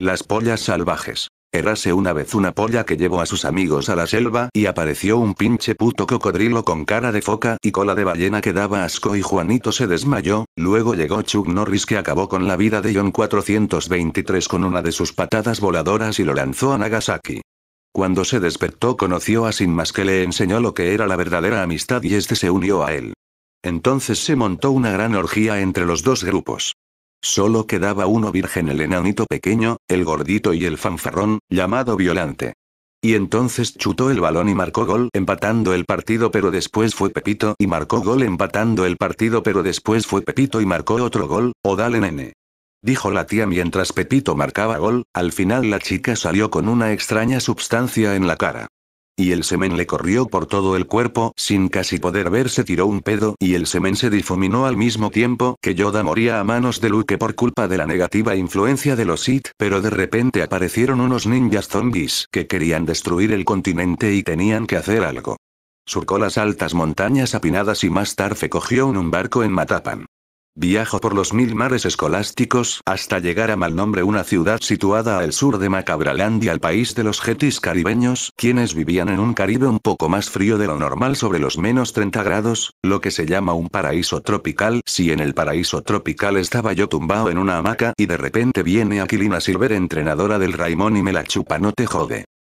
Las pollas salvajes. Erase una vez una polla que llevó a sus amigos a la selva y apareció un pinche puto cocodrilo con cara de foca y cola de ballena que daba asco y Juanito se desmayó, luego llegó Chuck Norris que acabó con la vida de John 423 con una de sus patadas voladoras y lo lanzó a Nagasaki. Cuando se despertó conoció a Sin más que le enseñó lo que era la verdadera amistad y este se unió a él. Entonces se montó una gran orgía entre los dos grupos. Solo quedaba uno virgen el enanito pequeño, el gordito y el fanfarrón, llamado Violante. Y entonces chutó el balón y marcó gol empatando el partido pero después fue Pepito y marcó gol empatando el partido pero después fue Pepito y marcó otro gol, o dale nene. Dijo la tía mientras Pepito marcaba gol, al final la chica salió con una extraña substancia en la cara. Y el semen le corrió por todo el cuerpo, sin casi poder verse tiró un pedo y el semen se difuminó al mismo tiempo que Yoda moría a manos de Luke por culpa de la negativa influencia de los Sith, pero de repente aparecieron unos ninjas zombies que querían destruir el continente y tenían que hacer algo. Surcó las altas montañas apinadas y más tarde cogió un barco en Matapan. Viajo por los mil mares escolásticos hasta llegar a mal nombre una ciudad situada al sur de Macabralandia, al país de los jetis caribeños, quienes vivían en un Caribe un poco más frío de lo normal sobre los menos 30 grados, lo que se llama un paraíso tropical. Si en el paraíso tropical estaba yo tumbado en una hamaca y de repente viene Aquilina Silver, entrenadora del Raimón y me la chupa, no te jode.